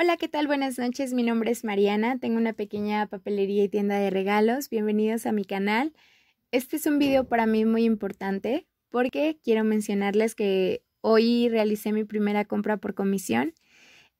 Hola, ¿qué tal? Buenas noches, mi nombre es Mariana, tengo una pequeña papelería y tienda de regalos, bienvenidos a mi canal. Este es un video para mí muy importante porque quiero mencionarles que hoy realicé mi primera compra por comisión.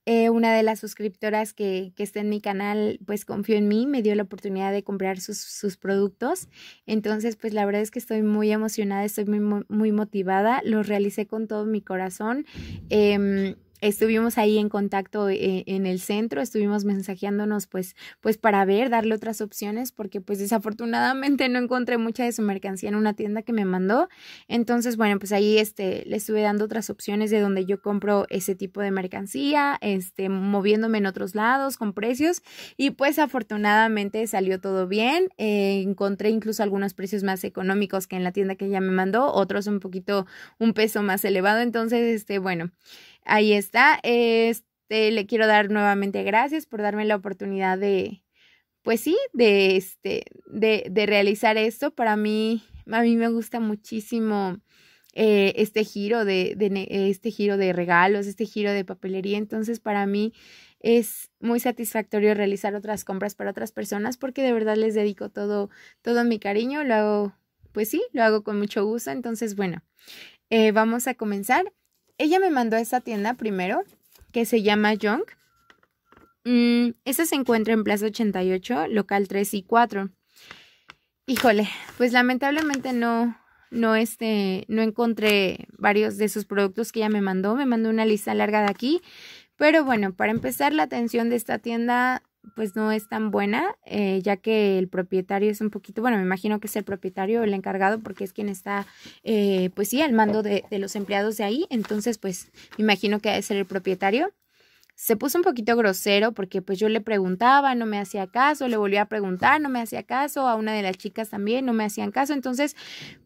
Eh, una de las suscriptoras que, que, está en mi canal, pues confió en mí, me dio la oportunidad de comprar sus, sus productos. Entonces, pues la verdad es que estoy muy emocionada, estoy muy, muy motivada, lo realicé con todo mi corazón. Em, estuvimos ahí en contacto eh, en el centro, estuvimos mensajeándonos pues, pues para ver, darle otras opciones, porque pues desafortunadamente no encontré mucha de su mercancía en una tienda que me mandó. Entonces, bueno, pues ahí este, le estuve dando otras opciones de donde yo compro ese tipo de mercancía, este, moviéndome en otros lados con precios y pues afortunadamente salió todo bien. Eh, encontré incluso algunos precios más económicos que en la tienda que ella me mandó, otros un poquito, un peso más elevado. Entonces, este, bueno ahí está. Este, le quiero dar nuevamente gracias por darme la oportunidad de, pues sí, de, este, de, realizar esto. Para mí, a mí me gusta muchísimo eh, este giro de, de, este giro de regalos, este giro de papelería. Entonces, para mí es muy satisfactorio realizar otras compras para otras personas porque de verdad les dedico todo, todo mi cariño. Lo hago, pues sí, lo hago con mucho gusto. Entonces, bueno, eh, vamos a comenzar ella me mandó a esta tienda primero, que se llama Young. Mm, esta se encuentra en Plaza 88, local 3 y 4. Híjole, pues lamentablemente no, no, este, no encontré varios de sus productos que ella me mandó. Me mandó una lista larga de aquí. Pero bueno, para empezar, la atención de esta tienda pues no es tan buena, eh, ya que el propietario es un poquito, bueno, me imagino que es el propietario, el encargado, porque es quien está, eh, pues sí, al mando de, de, los empleados de ahí, entonces pues me imagino que es el propietario se puso un poquito grosero porque pues yo le preguntaba, no me hacía caso, le volví a preguntar, no me hacía caso, a una de las chicas también no me hacían caso, entonces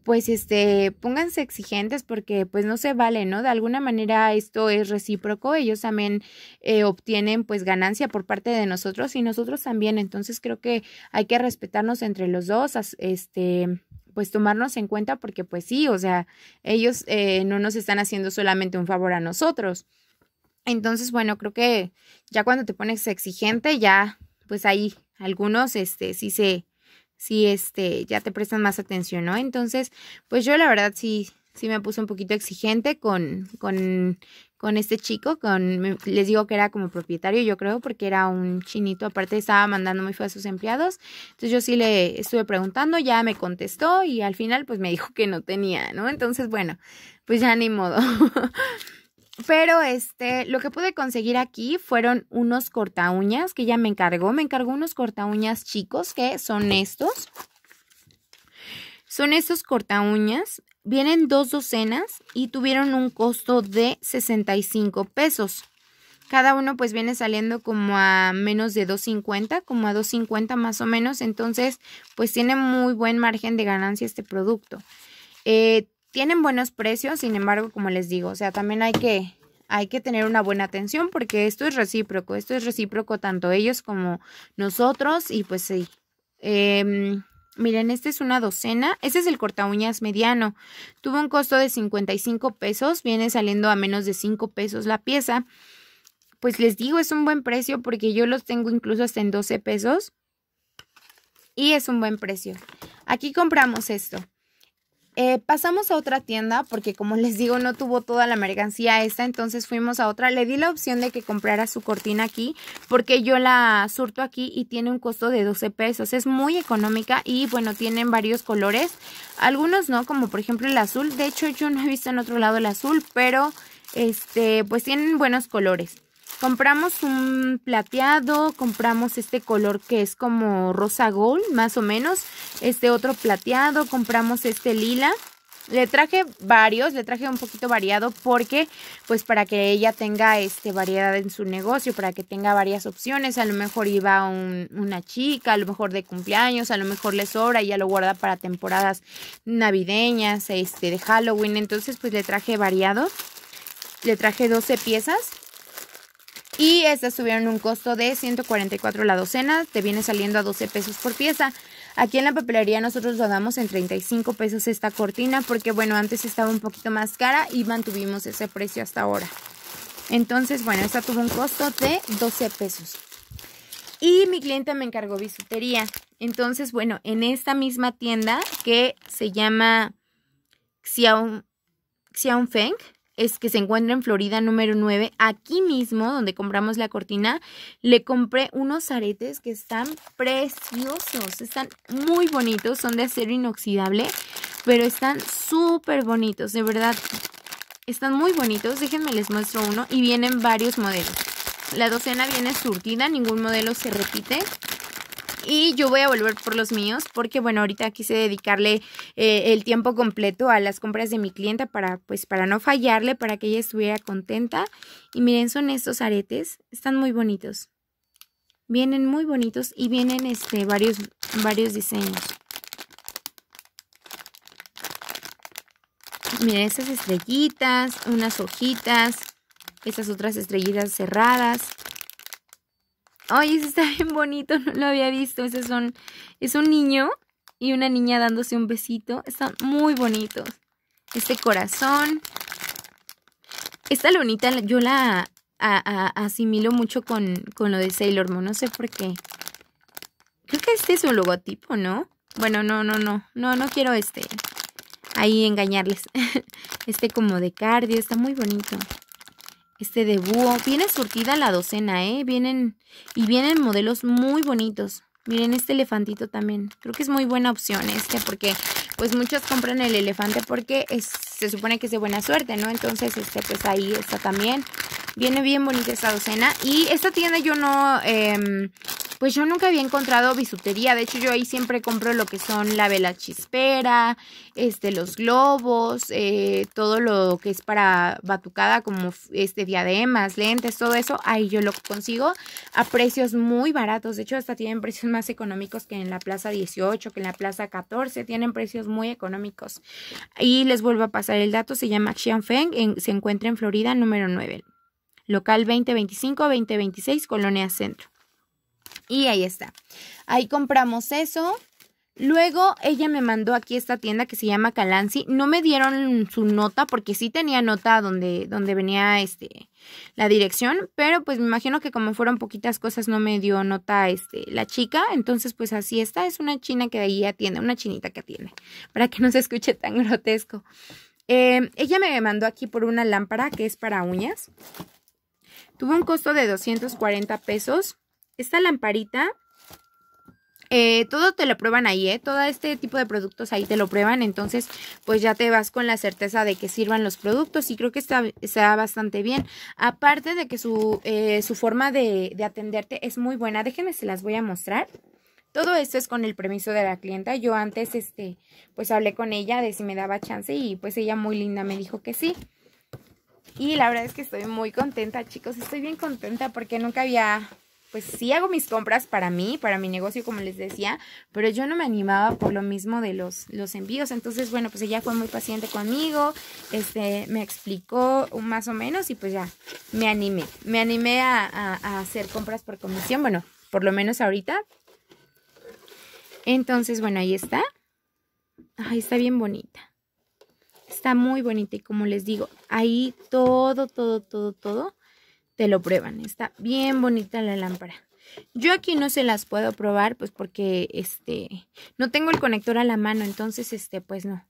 pues este, pónganse exigentes porque pues no se vale, ¿no? De alguna manera esto es recíproco, ellos también eh, obtienen pues ganancia por parte de nosotros y nosotros también, entonces creo que hay que respetarnos entre los dos, este, pues tomarnos en cuenta porque pues sí, o sea, ellos eh, no nos están haciendo solamente un favor a nosotros. Entonces, bueno, creo que ya cuando te pones exigente, ya, pues ahí algunos, este, sí se, sí, este, ya te prestan más atención, ¿no? Entonces, pues yo la verdad sí, sí me puse un poquito exigente con, con, con este chico, con, les digo que era como propietario, yo creo, porque era un chinito, aparte estaba mandando muy feo a sus empleados, entonces yo sí le estuve preguntando, ya me contestó y al final pues me dijo que no tenía, ¿no? Entonces, bueno, pues ya ni modo. Pero este, lo que pude conseguir aquí fueron unos cortaúñas que ella me encargó. Me encargó unos cortaúñas chicos que son estos. Son estos cortaúñas. Vienen dos docenas y tuvieron un costo de 65 pesos. Cada uno pues viene saliendo como a menos de 2.50, como a 2.50 más o menos. Entonces pues tiene muy buen margen de ganancia este producto. Eh, tienen buenos precios, sin embargo, como les digo, o sea, también hay que, hay que tener una buena atención porque esto es recíproco, esto es recíproco tanto ellos como nosotros y pues sí. Em, miren, esta es una docena, este es el corta uñas mediano, tuvo un costo de 55 pesos, viene saliendo a menos de 5 pesos la pieza. Pues les digo, es un buen precio porque yo los tengo incluso hasta en 12 pesos y es un buen precio. Aquí compramos esto. Eh, pasamos a otra tienda porque como les digo no tuvo toda la mercancía esta, entonces fuimos a otra. Le di la opción de que comprara su cortina aquí porque yo la surto aquí y tiene un costo de 12 pesos. Es muy económica y bueno, tienen varios colores. Algunos no, como por ejemplo el azul. De hecho yo no he visto en otro lado el azul, pero este pues tienen buenos colores. Compramos un plateado, compramos este color que es como rosa gold, más o menos. Este otro plateado, compramos este lila. Le traje varios, le traje un poquito variado porque pues para que ella tenga este variedad en su negocio, para que tenga varias opciones, a lo mejor iba una chica, a lo mejor de cumpleaños, a lo mejor le sobra y ya lo guarda para temporadas navideñas, este de Halloween, entonces pues le traje variado. Le traje 12 piezas y estas tuvieron un costo de 144 la docena, te viene saliendo a 12 pesos por pieza. Aquí en la papelería nosotros lo damos en 35 pesos esta cortina porque bueno, antes estaba un poquito más cara y mantuvimos ese precio hasta ahora. Entonces, bueno, esta tuvo un costo de 12 pesos. Y mi cliente me encargó bisutería. Entonces, bueno, en esta misma tienda que se llama Xiaon, Feng, es que se encuentra en Florida número 9, aquí mismo donde compramos la cortina, le compré unos aretes que están preciosos, están muy bonitos, son de acero inoxidable, pero están súper bonitos, de verdad, están muy bonitos, déjenme les muestro uno y vienen varios modelos. La docena viene surtida, ningún modelo se repite. Y yo voy a volver por los míos porque, bueno, ahorita quise dedicarle eh, el tiempo completo a las compras de mi clienta para, pues, para no fallarle, para que ella estuviera contenta. Y miren, son estos aretes, están muy bonitos. Vienen muy bonitos y vienen este, varios, varios diseños. Miren, estas estrellitas, unas hojitas, estas otras estrellitas cerradas. Ay, ese está bien bonito, no lo había visto. Ese son, es un niño y una niña dándose un besito. Están muy bonitos. Este corazón. Esta lunita yo la asimilo mucho con, lo de Sailor Moon, no sé por qué. Creo que este es un logotipo, ¿no? Bueno, no, no, no, no, no quiero este, ahí engañarles. Este como de cardio, está muy bonito este de búho. Viene surtida la docena, ¿eh? Vienen y vienen modelos muy bonitos. Miren este elefantito también. Creo que es muy buena opción este porque pues muchos compran el elefante porque se supone que es de buena suerte, ¿no? Entonces este pues ahí está también. Viene bien bonita esta docena. Y esta tienda yo no em, pues yo nunca había encontrado bisutería. De hecho, yo ahí siempre compro lo que son la vela chispera, este, los globos, eh, todo lo que es para batucada, como este, diademas, lentes, todo eso. Ahí yo lo consigo a precios muy baratos. De hecho, hasta tienen precios más económicos que en la Plaza 18, que en la Plaza 14. Tienen precios muy económicos. Y les vuelvo a pasar el dato. Se llama Xianfeng. Feng, se encuentra en Florida número 9. Local 2025-2026, Colonia Centro. Y ahí está. Ahí compramos eso. Luego ella me mandó aquí esta tienda que se llama Calancy. No me dieron su nota porque sí tenía nota donde, donde venía este, la dirección, pero pues me imagino que como fueron poquitas cosas no me dio nota este, la chica. Entonces pues así está. Es una china que de ahí atiende, una chinita que atiende, para que no se escuche tan grotesco. Eh, ella me mandó aquí por una lámpara que es para uñas. Tuvo un costo de 240 pesos esta lamparita, eh, todo te lo prueban ahí, ¿eh? Todo este tipo de productos ahí te lo prueban. Entonces, pues ya te vas con la certeza de que sirvan los productos. Y creo que está, bastante bien. Aparte de que eh, su, forma de, de, atenderte es muy buena. Déjenme, se las voy a mostrar. Todo esto es con el permiso de la clienta. Yo antes, este, pues hablé con ella de si me daba chance y pues ella muy linda me dijo que sí. Y la verdad es que estoy muy contenta, chicos. Estoy bien contenta porque nunca había pues sí hago mis compras para mí, para mi negocio, como les decía, pero yo no me animaba por lo mismo de los, los envíos. Entonces, bueno, pues ella fue muy paciente conmigo, este, me explicó más o menos y pues ya, me animé. Me animé a, a hacer compras por comisión, bueno, por lo menos ahorita. Entonces, bueno, ahí está. Ahí está bien bonita. Está muy bonita y como les digo, ahí todo, todo, todo, todo te lo prueban. Está bien bonita la lámpara. Yo aquí no se las puedo probar, pues porque este no tengo el conector a la mano, entonces este pues no.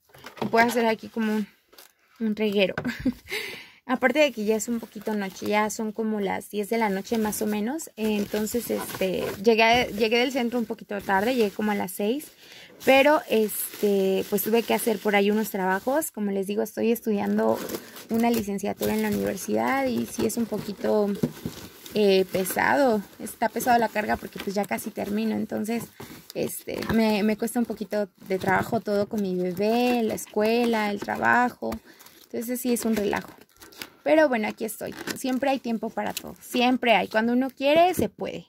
Puedo hacer aquí como un, un reguero. Aparte de que ya es un poquito noche, ya son como las 10 de la noche más o menos. Entonces, este, llegué, llegué del centro un poquito tarde, llegué como a las 6. Pero, este, pues tuve que hacer por ahí unos trabajos. Como les digo, estoy estudiando una licenciatura en la universidad y sí es un poquito eh, pesado. Está pesado la carga porque pues ya casi termino. Entonces, este, me, me cuesta un poquito de trabajo todo con mi bebé, la escuela, el trabajo. Entonces sí es un relajo. Pero bueno, aquí estoy. Siempre hay tiempo para todo. Siempre hay. Cuando uno quiere, se puede.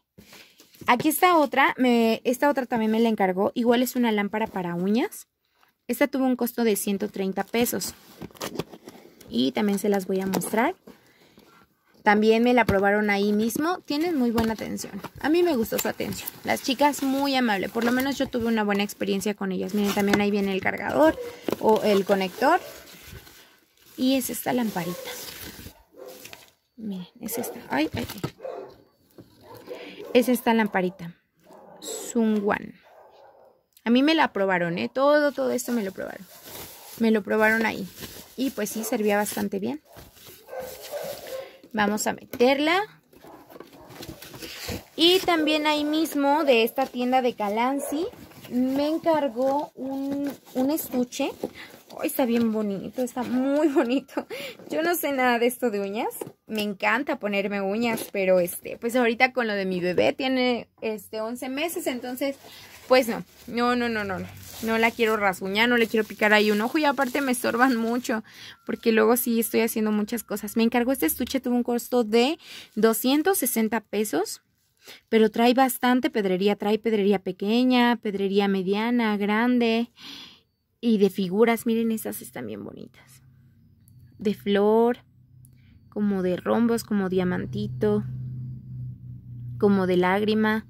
Aquí está otra. esta otra también me la encargó. Igual es una lámpara para uñas. Esta tuvo un costo de 130 pesos. Y también se las voy a mostrar. También me la probaron ahí mismo. Tienen muy buena atención. A mí me gustó su atención. Las chicas muy amables. Por lo menos yo tuve una buena experiencia con ellas. Miren, también ahí viene el cargador o el conector. Y es esta lamparita. Miren, es esta. Ay, ay, Es esta lamparita. One, A mí me la probaron, ¿eh? Todo, todo esto me lo probaron. Me lo probaron ahí. Y pues sí, servía bastante bien. Vamos a meterla. Y también ahí mismo de esta tienda de Calanci me encargó un, un estuche está bien bonito, está muy bonito. Yo no sé nada de esto de uñas. Me encanta ponerme uñas, pero este, pues ahorita con lo de mi bebé tiene este 11 meses, entonces pues no. No, no, no, no. No la quiero rasguñar, no le quiero picar ahí un ojo y aparte me estorban mucho porque luego sí estoy haciendo muchas cosas. Me encargó este estuche, tuvo un costo de 260 pesos. Pero trae bastante pedrería, trae pedrería pequeña, pedrería mediana, grande. Y de figuras, miren, esas están bien bonitas. De flor, como de rombos, como diamantito, como de lágrima.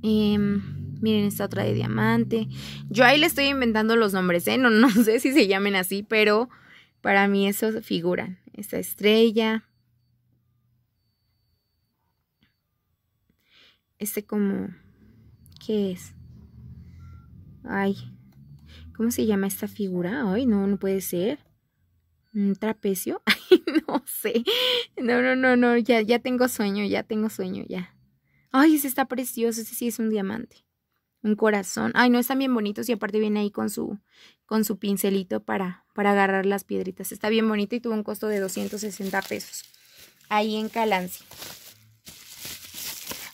Em, miren esta otra de diamante. Yo ahí le estoy inventando los nombres, ¿eh? No, no sé si se llamen así, pero para mí eso figuran. Esta estrella. Este como... ¿Qué es? Ay, ¿Cómo se llama esta figura? Ay, no, no puede ser. ¿Un trapecio? Ay, no sé. No, no, no, no. Ya, ya tengo sueño, ya tengo sueño, ya. Ay, ese está precioso. Ese sí es un diamante. Un corazón. Ay, no, están bien bonitos y aparte viene ahí con su, con su pincelito para, para agarrar las piedritas. Está bien bonito y tuvo un costo de 260 pesos. Ahí en Calancia.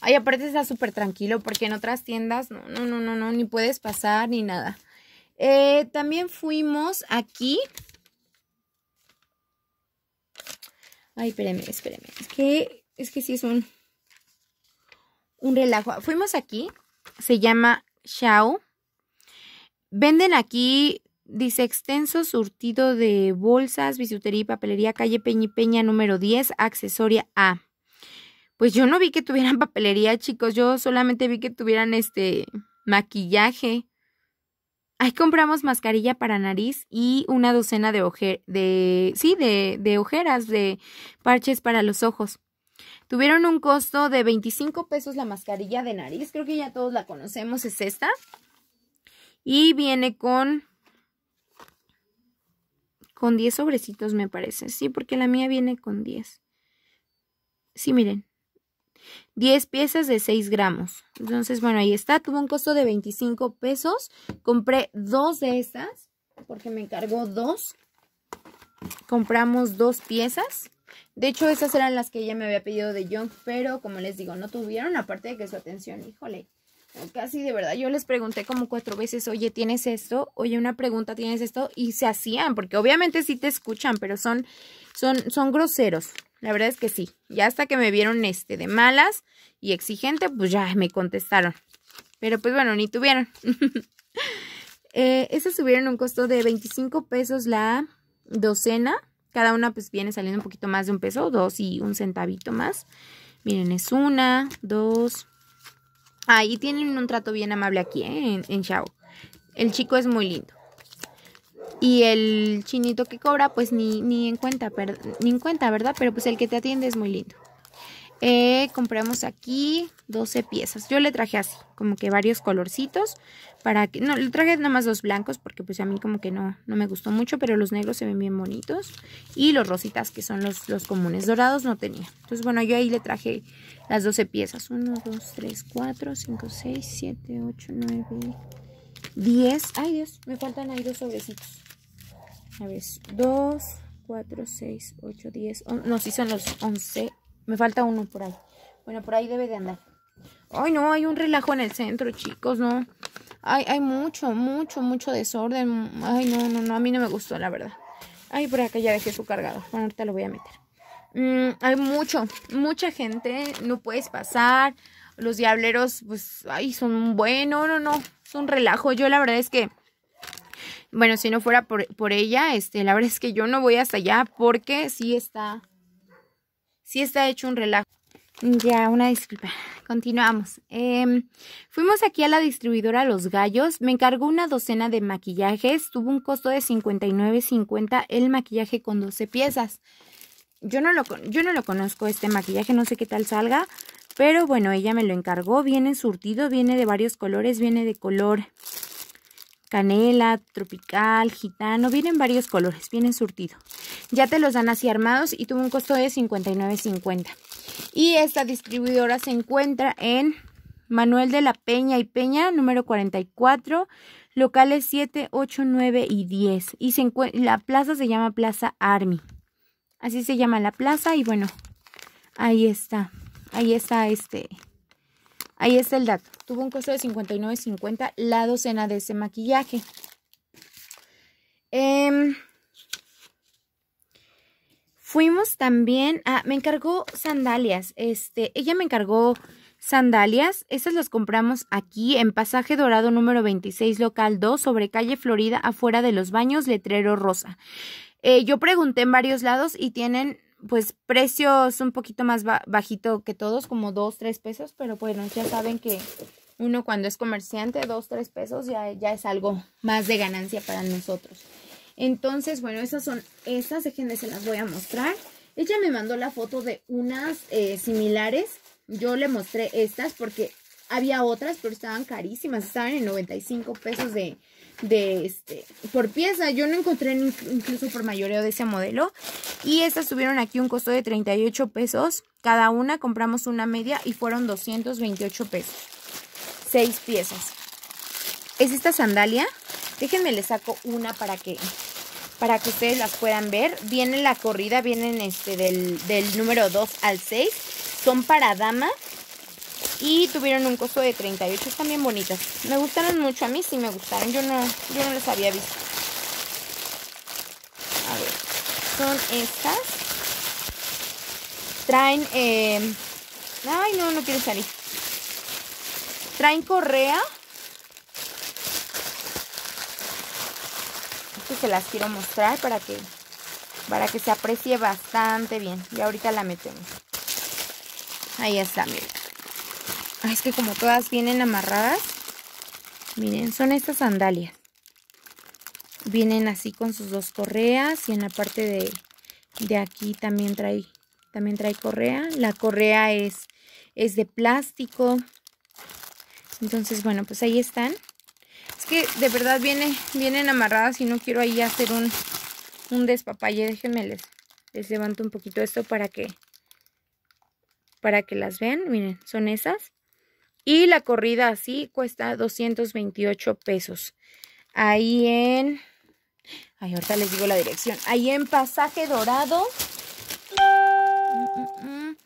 Ay, aparte está súper tranquilo porque en otras tiendas no, no, no, no, ni puedes pasar ni nada. Eh, también fuimos aquí. Ay, espérenme, espérenme. Es que, es que sí es un, relajo. Fuimos aquí. Se llama Xiao. Venden aquí, dice, extenso surtido de bolsas, bisutería y papelería, calle Peña y Peña número 10, accesoria A. Pues yo no vi que tuvieran papelería, chicos. Yo solamente vi que tuvieran este maquillaje. Ahí compramos mascarilla para nariz y una docena de, de, sí, de, de ojeras, de parches para los ojos. Tuvieron un costo de 25 pesos la mascarilla de nariz. Creo que ya todos la conocemos, es esta. Y viene con... Con 10 sobrecitos me parece. Sí, porque la mía viene con 10. Sí, miren. 10 piezas de 6 gramos. Entonces, bueno, ahí está. Tuvo un costo de 25 pesos. Compré dos de estas porque me encargó dos. Compramos dos piezas. De hecho, esas eran las que ella me había pedido de Young, pero como les digo, no tuvieron, aparte de que su atención, híjole, casi de verdad, yo les pregunté como cuatro veces, oye, ¿tienes esto? Oye, una pregunta, ¿tienes esto? Y se hacían, porque obviamente sí te escuchan, pero son, son, son groseros. La verdad es que sí. Ya hasta que me vieron este de malas y exigente, pues ya me contestaron. Pero pues bueno, ni tuvieron. Estas eh, esas un costo de 25 pesos la docena. Cada una pues viene saliendo un poquito más de un peso, dos y un centavito más. Miren, es una, dos. Ahí tienen un trato bien amable aquí ¿eh? en, en El chico es muy lindo y el chinito que cobra pues ni, ni, en cuenta, ni en cuenta, ¿verdad? Pero pues el que te atiende es muy lindo. Eh, compramos aquí 12 piezas. Yo le traje así, como que varios colorcitos. Para que, no, le traje más los blancos porque pues a mí como que no, no me gustó mucho, pero los negros se ven bien bonitos. Y los rositas que son los, los comunes. Dorados no tenía. Entonces bueno, yo ahí le traje las 12 piezas. 1, 2, 3, 4, 5, 6, 7, 8, 9, 10. Ay Dios, me faltan ahí dos sobrecitos. A ver, 2, 4, 6, 8, 10. no, sí son los 11. Me falta uno por ahí. Bueno, por ahí debe de andar. Ay, no, hay un relajo en el centro, chicos, no. Ay, hay mucho, mucho, mucho desorden. Ay, no, no, no, a mí no me gustó, la verdad. Ay, por acá ya dejé su cargado. Bueno, ahorita lo voy a meter. Mm, hay mucho, mucha gente, no puedes pasar. Los diableros, pues, ay, son buenos. no, no, no, es un relajo. Yo la verdad es que bueno, si no fuera por, por, ella, este, la verdad es que yo no voy hasta allá porque sí está, sí está hecho un relajo. Ya, una disculpa. Continuamos. Em, fuimos aquí a la distribuidora Los Gallos. Me encargó una docena de maquillajes. Tuvo un costo de 59.50 el maquillaje con 12 piezas. Yo no, lo, yo no lo conozco este maquillaje, no sé qué tal salga. Pero bueno, ella me lo encargó. Viene surtido, viene de varios colores, viene de color canela, tropical, gitano, vienen varios colores, vienen surtido. Ya te los dan así armados y tuvo un costo de 59.50. Y esta distribuidora se encuentra en Manuel de la Peña y Peña, número 44, locales 7, 8, 9 y 10. Y la plaza se llama Plaza Army. Así se llama la plaza y bueno, ahí está. Ahí está este Ahí está el dato. Tuvo un costo de 59.50 la docena de ese maquillaje. Em, fuimos también a... Me encargó sandalias. Este, ella me encargó sandalias. Estas las compramos aquí en Pasaje Dorado número 26, local 2, sobre calle Florida, afuera de los baños, letrero rosa. Eh, yo pregunté en varios lados y tienen pues precios un poquito más bajito que todos, como 2, 3 pesos, pero bueno, ya saben que uno cuando es comerciante, Dos, tres pesos ya, ya es algo más de ganancia para nosotros. Entonces, bueno, esas son estas, déjenme se las voy a mostrar. Ella me mandó la foto de unas eh, similares, yo le mostré estas porque había otras, pero estaban carísimas, estaban en 95 pesos de, este, por pieza. Yo no encontré incluso por mayoreo de ese modelo. Y estas tuvieron aquí un costo de 38 pesos. Cada una compramos una media y fueron 228 pesos. Seis piezas. Es esta sandalia. Déjenme le saco una para que, para que ustedes las puedan ver. Vienen la corrida, vienen este del, número 2 al 6. Son para dama y tuvieron un costo de 38. Están bien bonitas. Me gustaron mucho a mí, sí me gustaron. Yo no, yo no las había visto. son estas. Traen... Em, ay, no, no quiere salir. Traen correa. esto se las quiero mostrar para que, para que se aprecie bastante bien. Y ahorita la metemos. Ahí está, miren. es que como todas vienen amarradas. Miren, son estas sandalias. Vienen así con sus dos correas y en la parte de, aquí también trae, también trae correa. La correa es, es de plástico. Entonces, bueno, pues ahí están. Es que de verdad viene, vienen amarradas y no quiero ahí hacer un, un despapalle. Déjenme les, les levanto un poquito esto para que, para que las vean. Miren, son esas. Y la corrida así cuesta 228 pesos. Ahí en ahorita les digo la dirección. Ahí en Pasaje Dorado. Mm, mm, mm.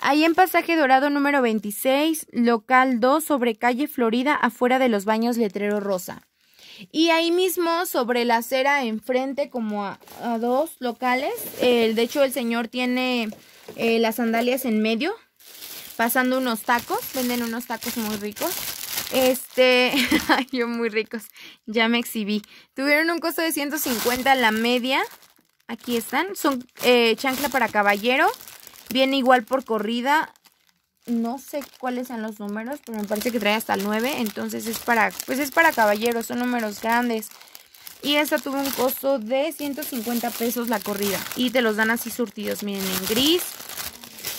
Ahí en Pasaje Dorado número 26, local 2, sobre calle Florida, afuera de los baños Letrero Rosa. Y ahí mismo, sobre la acera, enfrente, como a, dos locales. de hecho, el señor tiene eh, las sandalias en medio, pasando unos tacos. Venden unos tacos muy ricos. Este, ay, yo muy ricos, ya me exhibí. Tuvieron un costo de 150 la media. Aquí están, son eh, chancla para caballero. Viene igual por corrida. No sé cuáles son los números, pero me parece que trae hasta el 9. Entonces es para, pues es para caballeros, son números grandes. Y esta tuvo un costo de 150 pesos la corrida. Y te los dan así surtidos, miren, en gris.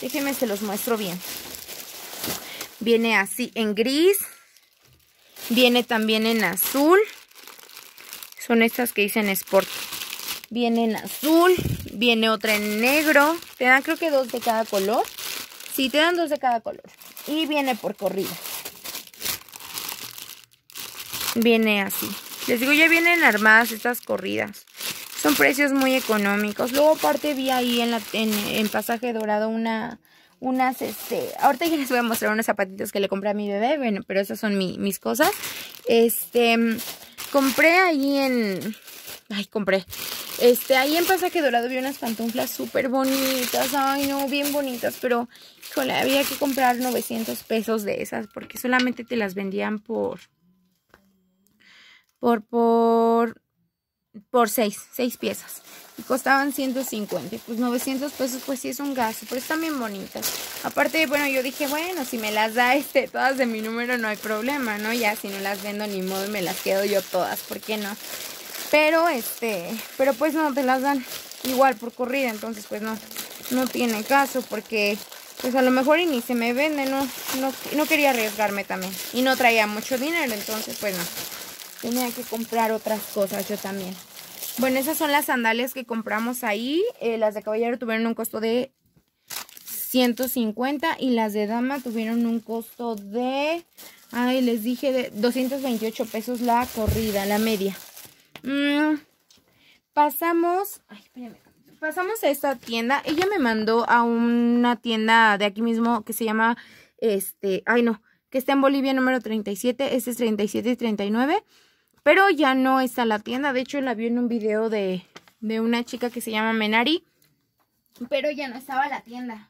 Déjenme, se los muestro bien. Viene así en gris, Viene también en azul. Son estas que dicen Sport. Viene en azul. Viene otra en negro. Te dan creo que dos de cada color. Sí, te dan dos de cada color. Y viene por corrida. Viene así. Les digo, ya vienen armadas estas corridas. Son precios muy económicos. Luego aparte vi ahí en, la, en pasaje dorado una unas, este, ahorita ya les voy a mostrar unos zapatitos que le compré a mi bebé, bueno, pero esas son mis cosas. Este, compré ahí en, ay, compré, este, ahí en Pasaje Dorado vi unas pantuflas súper bonitas, ay, no, bien bonitas, pero, híjole, había que comprar 900 pesos de esas, porque solamente te las vendían por, por, por por 6, seis piezas. Y costaban 150. Pues 900 pesos, pues sí es un gasto. Pero están bien bonitas. Aparte, bueno, yo dije, bueno, si me las da este, todas de mi número, no hay problema, ¿no? Ya, si no las vendo ni modo, me las quedo yo todas. ¿Por qué no? Pero, este, pero pues no, te las dan igual por corrida. Entonces, pues no, no tiene caso porque... Pues a lo mejor y ni se me vende, no, no, no quería arriesgarme también. Y no traía mucho dinero, entonces pues no. Tenía que comprar otras cosas yo también. Bueno, esas son las sandalias que compramos ahí. Eh, las de caballero tuvieron un costo de 150 y las de dama tuvieron un costo de... Ay, les dije de 228 pesos la corrida, la media. Mm, pasamos... Ay, espérame. Pasamos a esta tienda. Ella me mandó a una tienda de aquí mismo que se llama... Este... Ay, no. Que está en Bolivia número 37. Este es 37 y 39. Pero ya no está la tienda. De hecho, la vi en un video de, de una chica que se llama Menari. Pero ya no estaba la tienda.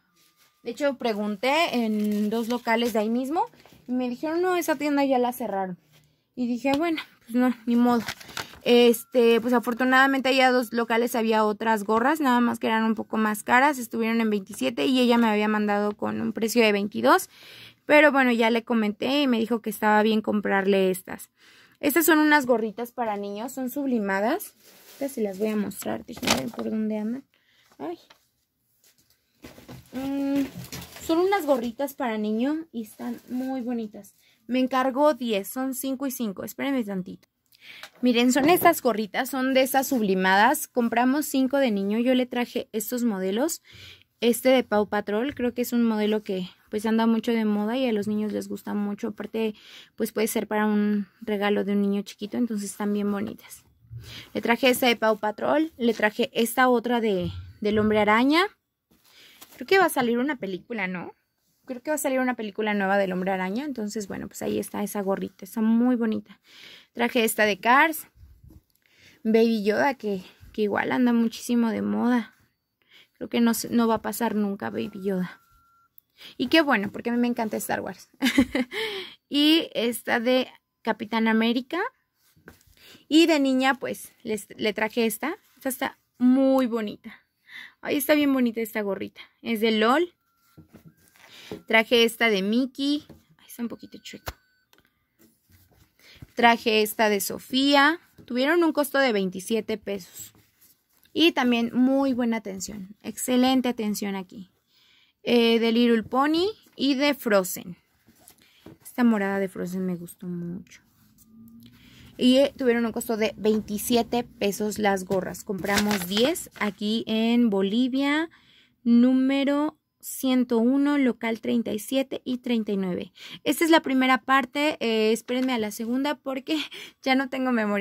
De hecho, pregunté en dos locales de ahí mismo. Y me dijeron, no, esa tienda ya la cerraron. Y dije, ah, bueno, pues no, ni modo. Este, pues afortunadamente allá dos locales había otras gorras, nada más que eran un poco más caras, estuvieron en 27 y ella me había mandado con un precio de 22, pero bueno, ya le comenté y me dijo que estaba bien comprarle estas. Estas son unas gorritas para niños, son sublimadas. Estas se las voy a mostrar, déjenme por dónde andan. Ay. Mm, son unas gorritas para niño y están muy bonitas. Me encargó 10, son 5 y 5. Espérenme tantito. Miren, son estas gorritas, son de esas sublimadas. Compramos 5 de niño, yo le traje estos modelos. Este de Pau Patrol, creo que es un modelo que pues anda mucho de moda y a los niños les gusta mucho. Aparte, pues puede ser para un regalo de un niño chiquito, entonces están bien bonitas. Le traje esta de Pau Patrol, le traje esta otra de del Hombre Araña. Creo que va a salir una película, ¿no? Creo que va a salir una película nueva del Hombre Araña, entonces bueno, pues ahí está esa gorrita, está muy bonita. Traje esta de Cars, Baby Yoda, que, igual anda muchísimo de moda. Creo que no, no va a pasar nunca Baby Yoda. Y qué bueno, porque a mí me encanta Star Wars. y esta de Capitán América. Y de niña, pues, le traje esta. Esta está muy bonita. Ahí está bien bonita esta gorrita. Es de LOL. Traje esta de Mickey. Ahí está un poquito chueco. Traje esta de Sofía. Tuvieron un costo de 27 pesos. Y también muy buena atención. Excelente atención aquí. Eh, de Little Pony y de Frozen. Esta morada de Frozen me gustó mucho. Y eh, tuvieron un costo de 27 pesos las gorras. Compramos 10 aquí en Bolivia, número 101, local 37 y 39. Esta es la primera parte. Eh, espérenme a la segunda porque ya no tengo memoria.